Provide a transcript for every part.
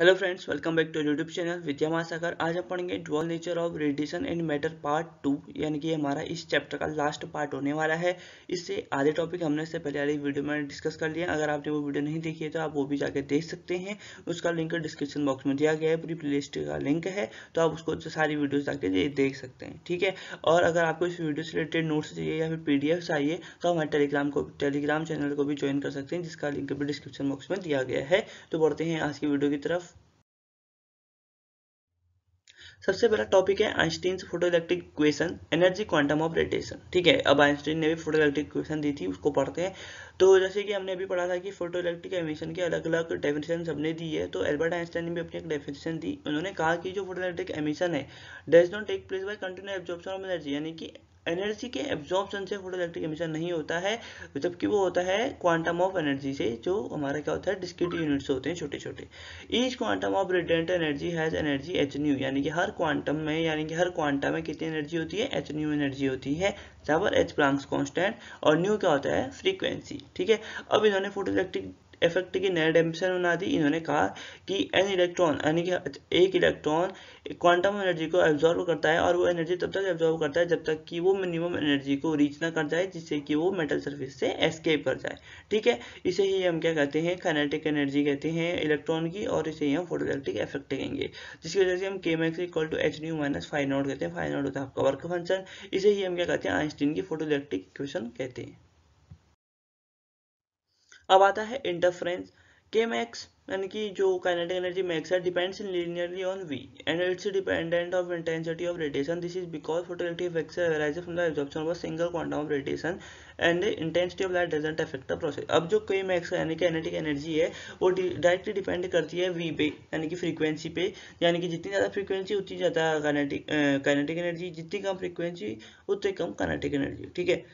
Hello friends welcome back to YouTube channel Vidya Mahasagar आज हम पढ़ेंगे dual nature of radiation and matter part two यानी कि हमारा इस चैप्टर का लास्ट पार्ट होने वाला है इससे आधे टॉपिक हमने इससे पहले वाली वीडियो में डिस्कस कर लिया अगर आपने वो वीडियो नहीं देखी है तो आप वो भी जाके देख सकते हैं उसका लिंक डिस्क्रिप्शन बॉक्स में दिया गया है पूरी प्ले का लिंक है तो आप उसको सारी वीडियोज जाकर देख सकते हैं ठीक है और अगर आपको इस वीडियो से रिलेटेड नोट्स चाहिए या फिर पी चाहिए तो हमारे टेलीग्राम को टेलीग्राम चैनल को भी ज्वाइन कर सकते हैं जिसका लिंक भी डिस्क्रिप्शन बॉक्स में दिया गया है तो बढ़ते हैं आज की वीडियो की तरफ सबसे पहला टॉपिक है Einstein photoelectric equation energy quantum of radiation ठीक है अब आइंस्टीन ने भी फोटो इलेक्ट्रिक इक्वेशन दी थी उसको पढ़ते हैं तो जैसे कि हमने अभी पढ़ा था कि फोटो इलेक्ट्रिक एमिशन के अलग अलग डेफिनेशन सबने दी है तो एल्बर्ट आइंस्टाइन ने भी अपनी एक डेफिनेशन दी उन्होंने कहा कि जो फोटो इलेक्ट्रिक एमिशन है does not take place by continue absorption of energy यानी कि एनर्जी के एब्जॉर्बन से इलेक्ट्रिक एमिशन नहीं होता है जबकि वो होता है क्वांटम ऑफ एनर्जी से जो हमारा क्या होता है डिस्क्रीट यूनिट्स होते हैं छोटे छोटे each quantum of radiant energy has energy h nu यानी कि हर क्वांटम में यानी कि हर क्वांटम में कितनी एनर्जी होती है एच न्यू एनर्जी होती है जहाँ पर एच प्लांक्स कॉन्स्टेंट और न्यू क्या होता है फ्रीक्वेंसी ठीक है अब इन्होंने फोटो इलेक्ट्रिक इफेक्ट की नया डेम्पन बना दी इन्होंने कहा कि एन इलेक्ट्रॉन यानी कि एक इलेक्ट्रॉन क्वांटम एनर्जी को एब्जॉर्व करता है और वो एनर्जी तब तक एब्जॉर्व करता है जब तक कि वो मिनिमम एनर्जी को रीच ना कर जाए जिससे कि वो मेटल सर्फेस से एस्केप कर जाए ठीक है इसे ही हम क्या कहते हैं कैनेटिक एनर्जी कहते हैं इलेक्ट्रॉन की और इसे ही हम इलेक्ट्रिक इफेक्ट कहेंगे जिसकी वजह से हम K max equal to h nu minus phi naught कहते हैं फाइन नॉट होता है आपका वर्क फंक्शन इसे ही हम क्या कहते हैं आइंस्टीन की फोटोइलेक्ट्रिक इक्वेशन कहते हैं अब आता है इंटरफ्रेंस के मैक्स यानी कि जो काइनेटिक एनर्जी मैक्स है depends linearly on v and it's dependent of intensity of radiation this is because photoelectric effects arise from the absorption of single quantum of radiation and intensity of light doesn't affect the process अब जो के max यानी कि एनेटिक energy है वो directly depend करती है we पे यानी कि फ्रीक्वेंसी पे यानी कि जितनी ज़्यादा फ्रीक्वेंसी उतनी ज़्यादा काइनेटिक एनर्जी जितनी कम फ्रीक्वेंसी उतनी कम काइनेटिक एनर्जी ठीक है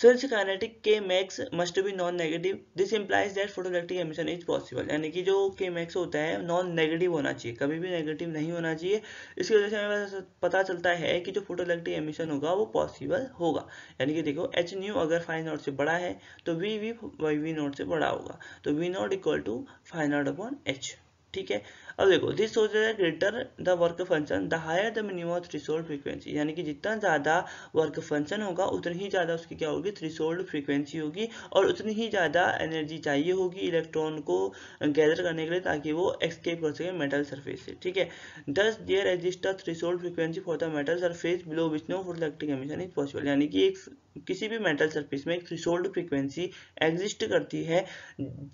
search kinetic K max must be non negative this implies that photoelectric emission is possible यानी कि जो के मैक्स होता है नॉन नेगेटिव होना चाहिए कभी भी नेगेटिव नहीं होना चाहिए इसकी वजह से हमें पता चलता है कि जो फोटोलैक्ट्रिक एमिशन होगा वो पॉसिबल होगा यानी कि देखो एच न्यू अगर फाइव नॉट से बड़ा है तो v v y v naught से बड़ा होगा तो v naught equal to phi naught upon h ठीक है अब देखो दिस हो greater the work function the higher the minimum threshold frequency यानी कि जितना ज़्यादा वर्क फंक्शन होगा उतनी ही ज़्यादा उसकी क्या होगी थ्रीसोल्ड फ्रीक्वेंसी होगी और उतनी ही ज़्यादा एनर्जी चाहिए होगी इलेक्ट्रॉन को गैदर करने के लिए ताकि वो एक्सकेप कर सके मेटल सर्फेस से ठीक है thus there exist threshold frequency for the metal surface below which no for electric emission is possible यानी कि एक किसी भी मेटल सर्फेस में एक थ्रीसोल्ड फ्रीक्वेंसी एग्जिस्ट करती है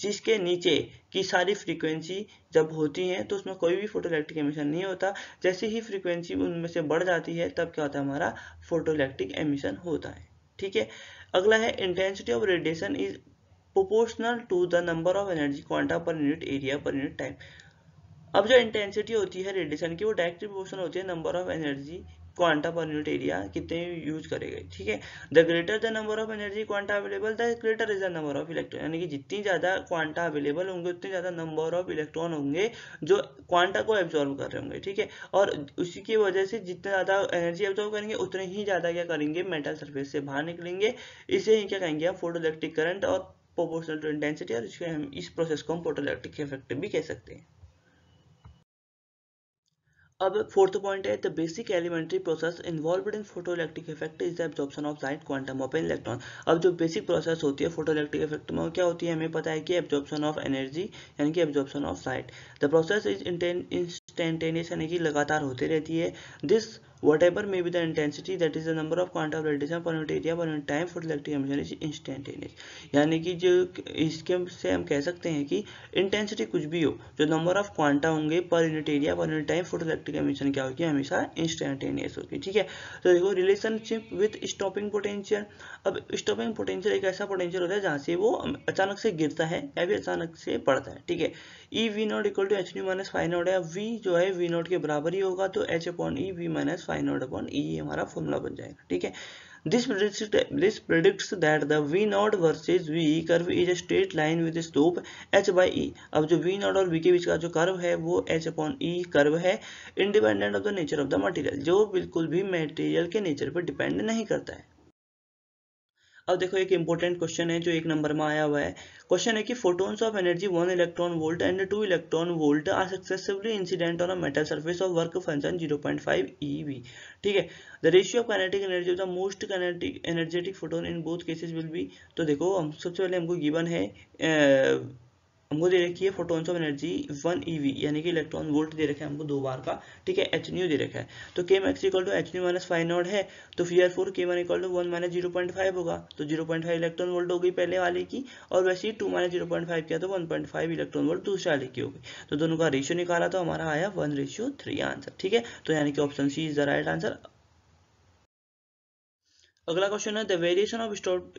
जिसके नीचे की सारी फ्रीक्वेंसी जब होती हैं तो उसमें कोई भी फोटोलैक्टिक एमिशन नहीं होता जैसे ही फ्रीक्वेंसी उनमें से बढ़ जाती है तब क्या होता है हमारा फोटोलैक्टिक एमिशन होता है ठीक है अगला है intensity of radiation is proportional to the number of energy quanta per unit area per unit time अब जो इंटेंसिटी होती है रेडिएशन की वो डायरेक्टली प्रोपोर्शनल होती है number of energy quanta per unit area कितने यूज करेगा ठीक है the greater the number of energy quanta available the greater is the number of electron यानी कि जितनी ज़्यादा क्वांटा अवेलेबल होंगे उतने ज़्यादा नंबर ऑफ इलेक्ट्रॉन होंगे जो क्वांटा को एब्जॉर्व कर रहे होंगे ठीक है और उसी की वजह से जितना ज़्यादा एनर्जी एब्जॉर्व करेंगे उतने ही ज़्यादा क्या करेंगे मेटल सर्फेस से बाहर निकलेंगे इसे ही क्या कहेंगे आप फोटो इलेक्ट्रिक करंट और प्रोपोर्शनल टू इंटेंसिटी और इसके हम इस प्रोसेस को हम फोटो इलेक्ट्रिक इफेक्ट भी कह सकते हैं अब फोर्थ पॉइंट है the basic elementary process involve in photoelectric effect is the absorption of light quantum of an electron अब जो बेसिक प्रोसेस होती है फोटो इलेक्ट्रिक इफेक्ट में क्या होती है हमें पता है कि एब्जॉर्प्शन ऑफ एनर्जी यानी कि absorption of light the process is instantaneous यानी कि लगातार होती रहती है this whatever may be the intensity that is the number of quanta of radiation per unit area per unit time for electric emission is instantaneous यानी कि जो इसके से हम कह सकते हैं कि इंटेंसिटी कुछ भी हो जो नंबर ऑफ क्वांटा होंगे per unit area per unit time photoelectric emission क्या होगी हमेशा इंस्टेंटेनियस होगी ठीक है तो देखो रिलेशनशिप विथ स्टॉपिंग पोटेंशियल अब स्टॉपिंग पोटेंशियल एक ऐसा पोटेंशियल होता है जहाँ से वो अचानक से गिरता है या भी अचानक से पड़ता है ठीक है e v naught equal to h nu minus phi naught है वी जो है वी नॉट के बराबर ही होगा तो h upon e v minus phi naught upon e ये हमारा फॉर्मूला बन जाएगा ठीक है this predict this predict that the v naught versus v curve is a straight line with slope h by e अब जो वी नॉट और we के बीच का जो कर्व है वो एच अपॉन ई कर्व है independent of the nature of the material जो बिल्कुल भी मटेरियल के नेचर पर डिपेंड नहीं करता है अब देखो एक इंपॉर्टेंट क्वेश्चन है जो एक नंबर में आया हुआ है क्वेश्चन है कि photons of energy one electron volt and two electron volt are successively incident on a metal surface of work function 0.5 eV ठीक है the ratio of kinetic energy of the most kinetic energetic photon in both cases will be तो देखो हम सबसे पहले हमको given है हमको दे रखी है photons of energy one eV यानी कि इलेक्ट्रॉन वोल्ट दे रखा है हमको दो बार का ठीक है एच न्यू दे रखा है तो K max equal to h nu minus phi naught है तो फियर four K one equal to one minus zero point five होगा तो zero point five electron volt होगी पहले वाले की और वैसे ही two minus zero point five किया तो one point five electron volt दूसरे वाले की होगी तो दोनों का रेशियो निकाला तो हमारा आया वन रेशियो थ्री आंसर ठीक है तो यानी कि option C is the right answer अगला क्वेश्चन है the variation of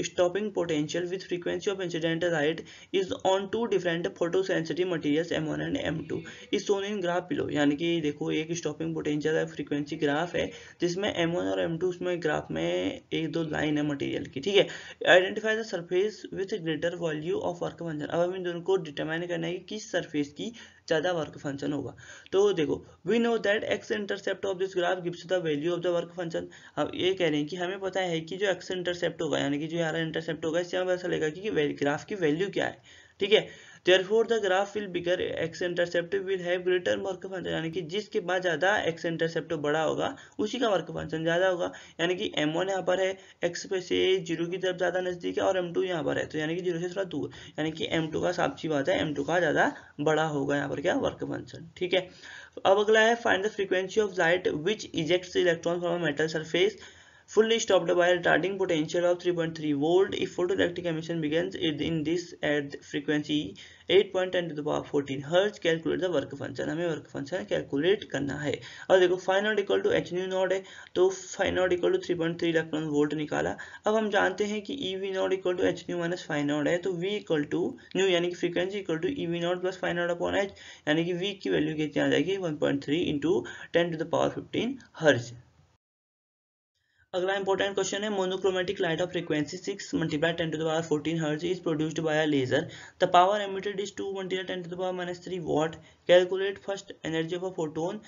stopping potential with frequency of incident right is on two different photosensitive materials M one and M two is shown in graph below यानी कि देखो एक stopping potential है frequency graph है जिसमें M one और M two उसमें graph में एक दो लाइन है मटेरियल की ठीक है identify the surface with greater value of work function अब हम इन दोनों को डिटरमाइन करना है कि किस सरफेस की ज़्यादा वर्क फंक्शन होगा तो देखो we know that x intercept of this graph gives the value of the work function अब ये कह रहे हैं कि हमें पता है है कि जो एक्स इंटरसेप्ट होगा यानी कि जो यार इंटरसेप्ट होगा इससे हमें पता चलेगा कि ग्राफ की वैल्यू क्या है ठीक है therefore the graph will bigger x intercept will have greater mark function यानी कि जिसके बाद ज़्यादा एक्स इंटरसेप्ट बड़ा होगा उसी का मार्क फंक्शन ज़्यादा होगा यानी कि एम वन यहाँ पर है एक्स पे से जीरो की तरफ ज़्यादा नज़दीक है और एम टू यहाँ पर है तो यानी कि जीरो से थोड़ा दूर यानी कि एम टू का साफ सी बात है एम टू का ज़्यादा बड़ा होगा यहाँ पर क्या वर्क फंक्शन ठीक है अब अगला है find the frequency of light which ejects electron from metal surface fully stopped by a retarding potential of 3.3 volt if photoelectric emission begins in this at at 8.10 to the power 14 hertz calculate the work function हमें work function calculate करना है और देखो phi naught equal to h nu naught है तो phi naught equal to three point three electron volt निकाला अब हम जानते हैं कि e v naught equal to h nu minus phi naught है तो वी इक्वल टू न्यू यानी कि frequency equal to e v naught plus fine final upon h यानी कि वी की वैल्यू कितनी आ जाएगी one point three into ten to the power fifteen hertz अगला इंपॉर्टेंट क्वेश्चन है monochromatic light of frequency six multiply ten to the power 14 is produced by a laser the power emitted is two multiply ten to the power minus three watt calculate first energy of a photon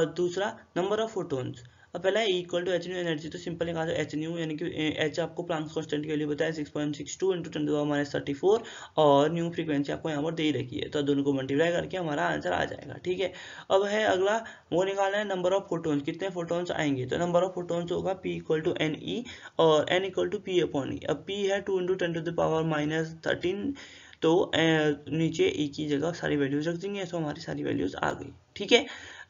और दूसरा number of photons अब पहला equal to h new energy तो simple निकाल दो H nu यानी कि H आपको प्लांस कॉन्स्टेंट के लिए बताया six point six two into ten minus thirty four और न्यू फ्रीक्वेंसी आपको यहाँ पर दे रखी है तो दोनों को मल्टीप्लाई करके हमारा आंसर आ जाएगा ठीक है अब है अगला वो निकालना है नंबर ऑफ फोटोन्स कितने फोटोन्स आएंगे तो नंबर ऑफ फोटोन्स होगा P equal to N E और N equal to P upon E अब पी है two into ten to the power minus thirteen तो नीचे ई की जगह सारी वैल्यूज रख देंगे तो हमारी सारी वैल्यूज आ गई ठीक है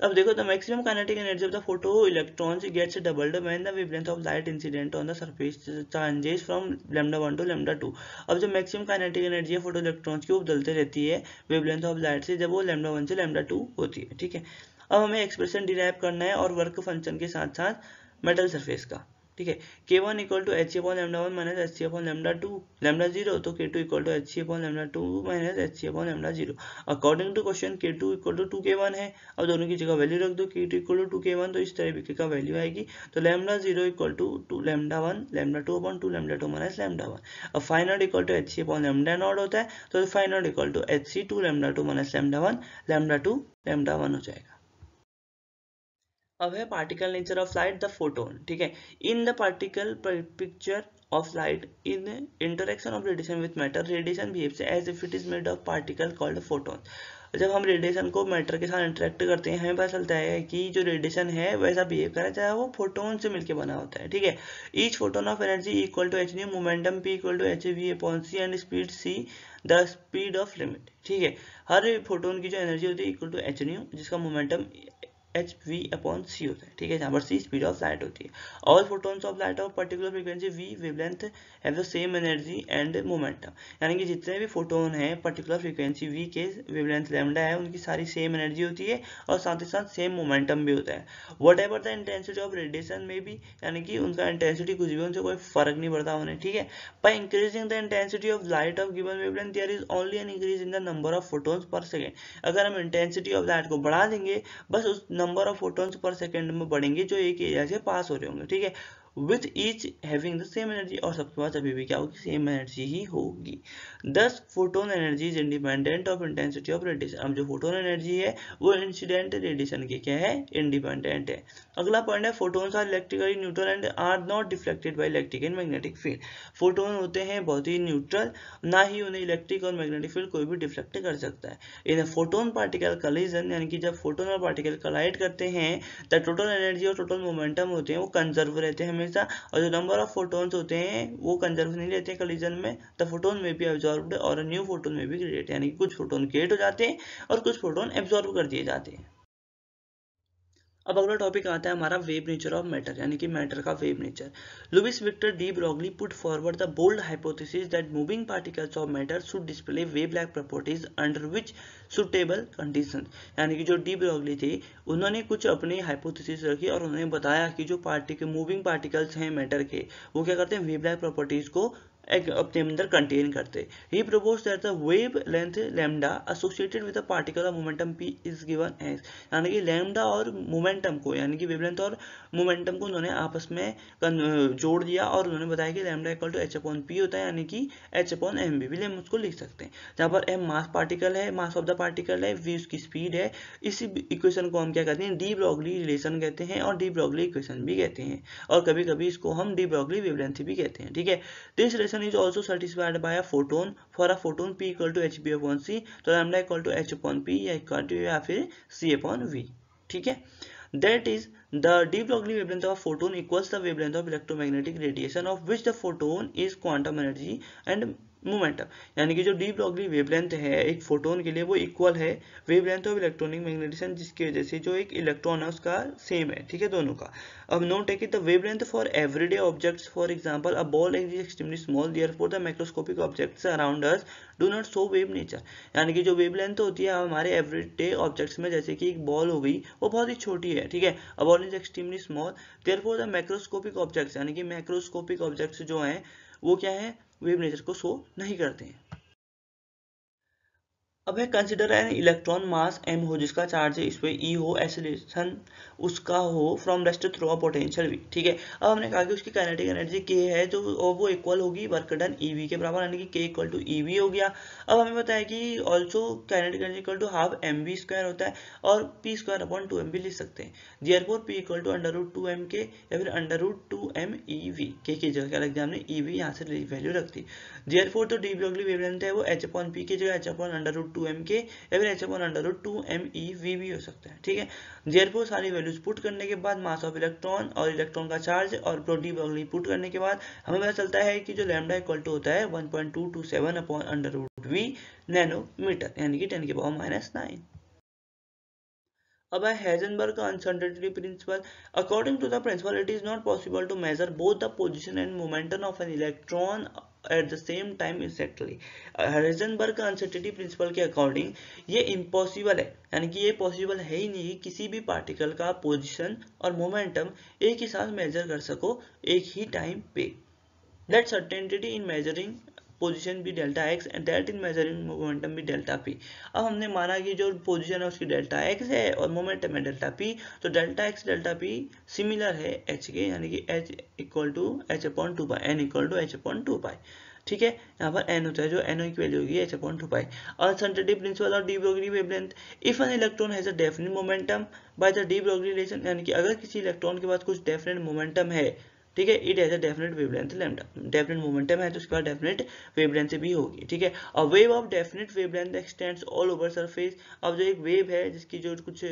अब देखो the maximum kinetic energy of the photo electrons gets doubled when the wavelength of light incident on the surface changes from lambda 1 to lambda 2 अब जो मैक्सिमम काइनेटिक एनर्जी है फोटो इलेक्ट्रॉन्स की वो बदलते रहती है वेवलेंथ ऑफ लाइट से जब वो लैम्डा 1 से लैम्डा 2 होती है ठीक है अब हमें एक्सप्रेशन डिराइव करना है और वर्क फंक्शन के साथ साथ मेटल सरफेस का ठीक है K one equal to h upon lambda one minus h c upon lambda two lambda zero तो K two equal to h c upon lambda two minus h c upon lambda zero according to question K two equal to two K one है अब दोनों की जगह value रख दो K two equal to two K one तो इस तरीके का वैल्यू आएगी तो lambda zero equal to two lambda one lambda two upon two lambda two minus lambda one अब phi naught equal to h c upon lambda naught होता है तो phi naught equal to h c two lambda two minus lambda one lambda two lambda one हो जाएगा अब है particle nature of light the photon ठीक है in the particle picture of light in interaction of radiation with matter radiation behave as if it is made of particle called photon जब हम radiation को matter के साथ interact करते हैं हमें पता चलता है कि जो रेडिएशन है वैसा बिहेव करा चाहे वो फोटोन से मिलकर बना होता है ठीक है each photon of energy equal to h nu momentum p equal to h v upon c and speed c the speed of limit ठीक है हर फोटोन की जो एनर्जी होती है इक्वल टू एच न्यू जिसका momentum h v upon c होता है ठीक है जहाँ पर सी स्पीड ऑफ लाइट होती है all photons of light of particular frequency v wavelength have the same energy and momentum यानी कि जितने भी फोटोन हैं पर्टिकुलर फ्रिक्वेंसी वी के वेवलेंथ लेमडा है उनकी सारी सेम एनर्जी होती है और साथ ही साथ सेम मोमेंटम भी होता है whatever the intensity of radiation में भी यानी कि उनका इंटेंसिटी कुछ भी उनसे कोई फर्क नहीं पड़ता उन्हें ठीक है by increasing the intensity of light of given wavelength there is only an increase in the number of photons per second अगर हम इंटेंसिटी ऑफ लाइट को बढ़ा देंगे बस उस number of photons per second में बढ़ेंगे जो एक एरिया से पास हो रहे होंगे ठीक है with each having the same energy और सबके पास अभी भी क्या होगी सेम एनर्जी ही होगी thus photon energy is independent of intensity of radiation अब जो फोटोन एनर्जी है वो इंसिडेंट रेडिएशन के क्या है इंडिपेंडेंट है अगला पॉइंट है photon are electrically neutral and are not deflected by electric and magnetic field photon होते हैं बहुत ही न्यूट्रल ना ही उन्हें इलेक्ट्रिक और मैग्नेटिक फील्ड कोई भी डिफ्लेक्ट कर सकता है इन फोटोन पार्टिकल कलिजन यानी कि जब फोटोन और पार्टिकल कलाइड करते हैं तो टोटल एनर्जी और टोटल मोमेंटम होते हैं वो कंजर्व रहते हैं हमेशा और जो नंबर ऑफ फोटोन्स होते हैं वो कंजर्व नहीं रहते हैं कलिजन में द फोटोन में भी एब्जॉर्ब और न्यू फोटोन में भी क्रिएट यानी कि कुछ फोटोन क्रिएट हो जाते हैं और कुछ फोटोन एब्जॉर्ब कर दिए जाते हैं अब अगला टॉपिक आता है हमारा वेब नेचर ऑफ मैटर यानी कि मैटर का wave nature Louis Victor de Broglie put forward the bold hypothesis that moving particles of matter should display wave like properties under which suitable condition यानी कि जो de Broglie थे उन्होंने कुछ अपनी हाइपोथेसिस रखी और उन्होंने बताया कि जो पार्टिकल मूविंग पार्टिकल्स हैं मैटर के वो क्या करते हैं वेब लाइक प्रॉपर्टीज को अपने अंदर कंटेन करते ही propose that the wavelength lambda associated with a particle of momentum p is given as यानी कि लैम्डा और मोमेंटम को यानी कि वेवलेंथ और मोमेंटम को उन्होंने आपस में जोड़ दिया और उन्होंने बताया कि lambda equal to h upon p होता है यानी कि एच अपॉन एम बी भी हम उसको लिख सकते हैं जहाँ पर एम मास पार्टिकल है मास ऑफ द पार्टिकल है वी उसकी स्पीड है इसी इक्वेशन को हम क्या कहते हैं डी ब्रॉगली रिलेशन कहते हैं और डी ब्रॉगली इक्वेशन भी कहते हैं और कभी कभी इसको हम डी ब्रॉगली वेवलेंथ भी कहते हैं ठीक है this correlation is also satisfied by a photon for a photon p equal to hb upon c तो lambda equal to h upon p, equal to two या फिर upon अपॉन वी ठीक है that is the de Broglie wavelength of photon equals the wavelength of electromagnetic radiation of which the photon is quantum energy and momentum यानी कि जो de Broglie wavelength है एक photon के लिए वो इक्वल है वेवलेंथ ऑफ इलेक्ट्रॉनिक मैग्नेटिज्म जिसकी वजह से जो एक इलेक्ट्रॉन है उसका सेम है ठीक है दोनों का अब नोट है कि the wavelength for everyday objects for example a ball is extremely small therefore the microscopic objects around us do not show wave nature यानी कि जो वेव होती है हमारे एवरीडे ऑब्जेक्ट्स में जैसे कि एक बॉल हो गई वो बहुत ही छोटी है ठीक है a ball is extremely small therefore the microscopic objects यानी कि माइक्रोस्कोपिक ऑब्जेक्ट्स जो हैं वो क्या है वेब नेचर को शो नहीं करते हैं अब है consider an electron mass m हो जिसका चार्ज है इस पर ई e हो एसिलेशन उसका हो from rest through a potential v ठीक है अब हमने कहा कि उसकी कैनेटिक एनर्जी के है जो तो वो इक्वल होगी वर्क डन ई वी के बराबर यानी कि के इक्वल टू ई वी हो गया अब हमें पता है कि also kinetic energy equal to half m v square होता है और p square upon two m भी लिख सकते हैं therefore p equal to under root two m K या फिर under root two m e v K की जगह क्या लग गया हमने ई e वी यहाँ से वैल्यू रखती दी फोर तो डी ब्रोगली वेवलेंथ है वो एच अपॉन पी की जगह h upon under root two m K या फिर h average one under root two m e v भी हो सकता है ठीक है जेयर फोर्स सारी वैल्यूज पुट करने के बाद मास ऑफ इलेक्ट्रॉन और इलेक्ट्रॉन का चार्ज और प्रोटी बगली पुट करने के बाद हमें पता चलता है कि जो लैमडा इक्वल टू होता है one point two two seven upon under root v nanometer यानी कि टेन के पावर माइनस नाइन अब हैजनबर्ग का uncertainty principle according to the principle it is not possible to measure both the position and momentum of an electron at the same time exactly Heisenberg का uncertainty principle के according ये impossible है यानी कि ये possible है ही नहीं किसी भी पार्टिकल का पोजिशन और मोमेंटम एक ही साथ मेजर कर सको एक ही टाइम पे that certainty in measuring position be delta x and that in measuring momentum be delta p अब हमने माना कि जो पोजीशन है उसकी डेल्टा एक्स है और मोमेंटम है डेल्टा पी तो delta x delta p similar है एच के यानी कि h equal to h upon two by n equal to h upon two by ठीक है यहाँ पर एन होता है जो एन की वैल्यू होगी h upon two pi uncertainty principle और de Broglie wavelength if an electron has a definite momentum by the de Broglie relation यानी कि अगर किसी इलेक्ट्रॉन के पास कुछ डेफिनेट मोमेंटम है ठीक है it has a definite wavelength lambda definite momentum है तो उसके बाद डेफिनेट वेवलेंथ भी होगी ठीक है a wave of definite wavelength extends all over surface अब जो एक वेव है जिसकी जो कुछ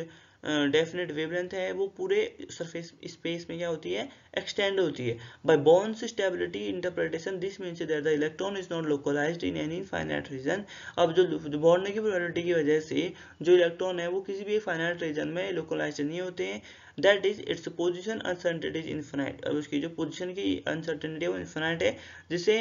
डेफिनेट वेवलेंथ है वो पूरे सरफेस स्पेस में क्या होती है एक्सटेंड होती है by Born's stability interpretation this means that the electron is not localized in any finite region अब जो बॉन्ड की प्रोबेबिलिटी की वजह से जो इलेक्ट्रॉन है वो किसी भी फाइनाइट रीजन में लोकलाइज नहीं होते हैं that is its position uncertainty is infinite अब उसकी जो पोजिशन की अनसर्टेनिटी है वो इन्फिनाइट है जिसे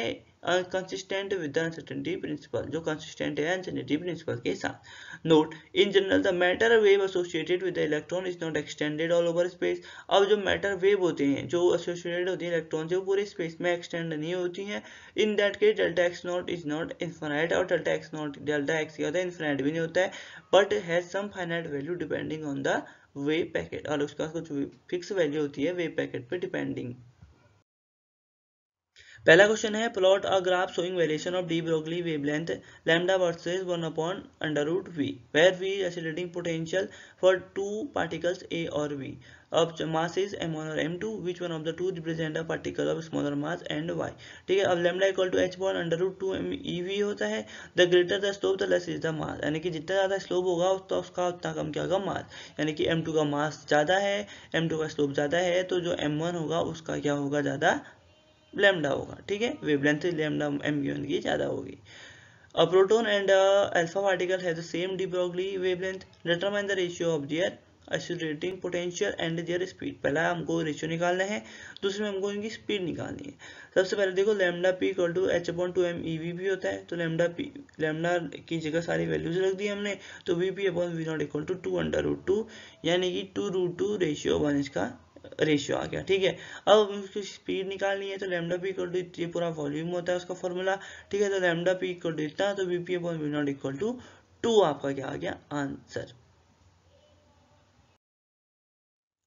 कंसिस्टेंट विद अनसर्टेनिटी प्रिंसिपल जो कंसिस्टेंट है अनसर्टेनिटी प्रिंसिपल के साथ note in general the matter wave associated with electron is not extended all over space अब जो मैटर वेव होते हैं जो एसोसिएटेड होती है इलेक्ट्रॉन से वो पूरे स्पेस में एक्सटेंड नहीं होती है in that case delta x naught is not infinite और delta x naught delta x क्या होता है इन्फाइनाइट भी नहीं होता है but has some finite value depending on the wave packet और उसके पास कुछ फिक्स वैल्यू होती है वे पैकेट पर डिपेंडिंग पहला क्वेश्चन है plot a graph showing variation of de Broglie wavelength lambda versus 1 upon under root v where we accelerating potential for two particles ए और वी अब मास इज एम और M to which one of the two represent a particle of smaller mass and Y ठीक है अब lambda equal to H one under root two m e we होता है the greater the slope the less is the mass यानी कि जितना ज़्यादा slope होगा उतना उसका उतना कम क्या होगा मास यानी कि एम टू का मास ज़्यादा है एम टू का स्लोप ज़्यादा है तो जो एम वन होगा उसका क्या होगा ज़्यादा लेमडा होगा ठीक है वेवलेंथ लेमडा एम गिवन की ज़्यादा होगी A proton and alpha particle है has the same de Broglie wavelength. Determine the ratio of their accelerating potential and their speed. पहला हमको रेशियो निकालना है दूसरे में हमको इनकी स्पीड निकालनी है सबसे पहले देखो lambda p equal to h upon two m e v p होता है तो लेमडा पी लेमडा की जगह सारी वैल्यूज रख दी हमने तो v p upon v naught equal to two under root two यानी कि two root two ratio one इसका रेशियो आ गया ठीक है अब उसकी स्पीड निकालनी है तो लेमडा पी कर दो ये पूरा वॉल्यूम होता है उसका फॉर्मूला ठीक है तो लेमडा पी कर देता इतना तो बीपीए p upon naught equal to two आपका क्या आ गया आंसर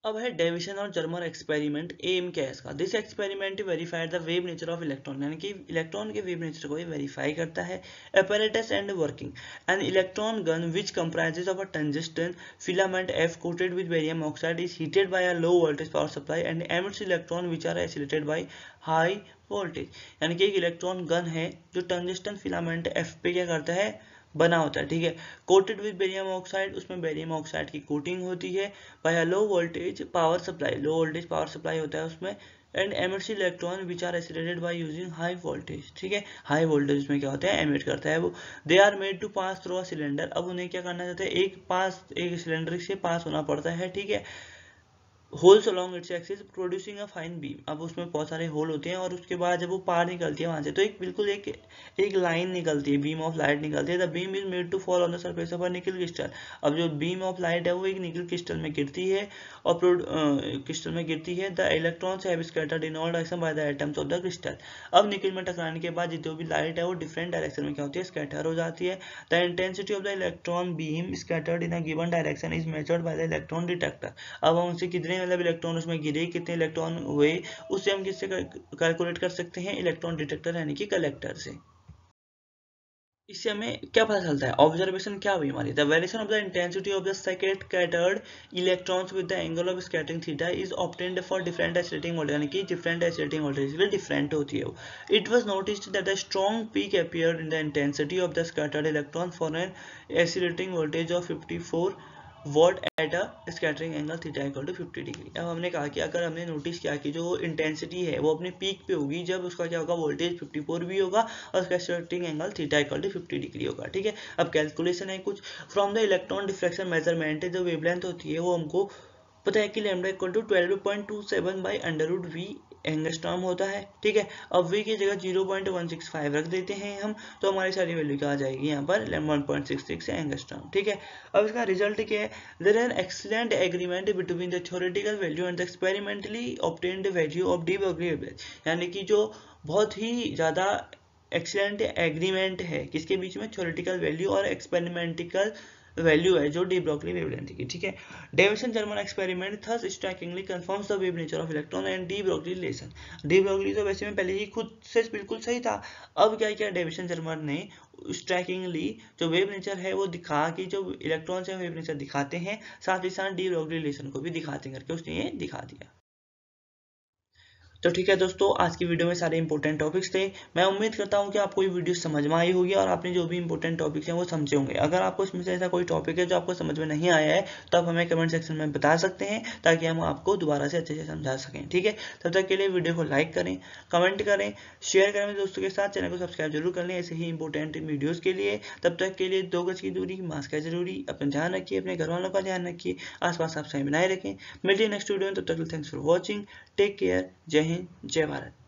अब है डेविशन और जर्मर एक्सपेरिमेंट एम क्या है इसका this experiment verified the wave nature of electron यानी कि इलेक्ट्रॉन के वेव नेचर को वेरीफाई करता है apparatus and working an electron gun which comprises of a tungsten filament F coated with barium oxide is heated by a low voltage power supply and emits electron which are accelerated by high voltage यानी कि एक electron gun है जो टंजस्टन filament F पे क्या करता है बना होता है ठीक है कोटेड विद बेरियम ऑक्साइड उसमें बेरियम ऑक्साइड की कोटिंग होती है by low voltage power supply low voltage power supply होता है उसमें and emits electron which are accelerated by using high voltage ठीक है हाई वोल्टेज में क्या होता है एमिट करता है वो they are made to pass through a cylinder अब उन्हें क्या करना चाहते हैं एक पास एक सिलेंडर से पास होना पड़ता है ठीक है holes along its axis producing a fine beam अब उसमें बहुत सारे होल होते हैं और उसके बाद जब वो पार निकलती है वहां से तो एक बिल्कुल एक एक लाइन निकलती है बीम ऑफ लाइट निकलती है the beam is made to fall on the surface of a nickel crystal अब जो बीम ऑफ लाइट है वो एक निकल क्रिस्टल में गिरती है और क्रिस्टल में गिरती है the electrons have scattered in all direction by the atoms of the crystal अब निकल में टकराने के बाद जो भी लाइट है वो डिफरेंट डायरेक्शन में क्या होती है स्कैटर हो जाती है the intensity of the electron beam scattered in a given direction is measured by the electron detector अब हम उसे कितने मतलब इलेक्ट्रॉन उसमें गिरे कितने इलेक्ट्रॉन हुए उससे हम किससे कैलकुलेट कर सकते हैं इलेक्ट्रॉन डिटेक्टर यानी कि कलेक्टर से इससे हमें क्या पता चलता है ऑब्जर्वेशन क्या हुई हमारी the variation of the intensity of the scattered electrons with the angle of scattering theta is obtained for different accelerating voltage यानी कि डिफरेंट एक्सलेटिंग वोल्टेज के डिफरेंट होती है it was notice that the strong peak appear in the intensity of the scattered electron for an accelerating voltage of fifty word at a scattering angle theta equal to 50 degree अब हमने कहा कि अगर हमने notice किया कि जो intensity है वो अपने पीक पे होगी जब उसका क्या होगा वोल्टेज 54 भी होगा और उसका scattering angle theta equal to 50 degree होगा ठीक है अब कैलकुलेशन है कुछ from the electron diffraction measurement जो वेवलेंथ होती है वो हमको पता है कि lambda equal to twelve point two seven by under root V angstrom होता है ठीक है अब वी की जगह 0.165 रख देते हैं हम तो हमारी सारी वैल्यू क्या आ जाएगी यहाँ पर 1.66 एंगस्ट्रॉम ठीक है अब इसका रिजल्ट क्या है there an excellent agreement between the theoretical value and the experimentally obtained value of D यानी कि जो बहुत ही ज़्यादा एक्सलेंट एग्रीमेंट है किसके बीच में थोरिटिकल वैल्यू और एक्सपेरिमेंटिकल वैल्यू है जो डी ब्रोकली वेवलेंथ की ठीक है Davisson Germer experiment thus strikingly confirms the wave nature of electron and de Broglie relation de Broglie तो वैसे में पहले ही खुद से बिल्कुल सही था अब क्या किया डेविसन जर्मन ने स्ट्राइकिंगली जो वेव नेचर है वो दिखा कि जो इलेक्ट्रॉन से वेव नेचर दिखाते हैं साथ ही साथ डी ब्रोकली रिलेशन को भी दिखाते करके उसने ये दिखा दिया तो ठीक है दोस्तों आज की वीडियो में सारे इंपॉर्टेंट टॉपिक्स थे मैं उम्मीद करता हूँ कि आपको ये वीडियो समझ में आई होगी और आपने जो भी इंपॉर्टेंट टॉपिक्स हैं वो समझे होंगे अगर आपको इसमें से ऐसा कोई टॉपिक है जो आपको समझ में नहीं आया है तो आप हमें कमेंट सेक्शन में बता सकते हैं ताकि हम आपको दोबारा से अच्छे से समझा सकें ठीक है तब तक के लिए वीडियो को लाइक करें कमेंट करें शेयर करें दोस्तों के साथ चैनल को सब्सक्राइब जरूर कर लें ऐसे ही इंपॉर्टेंट वीडियोज़ के लिए तब तक के लिए दो गज की दूरी मास्क है जरूरी अपना ध्यान रखिए अपने घर वालों का ध्यान रखिए आसपास आप सही बनाए रखें मिलिए नेक्स्ट वीडियो में तब तक thanks for watching take care जय हिंद हैं जय भारत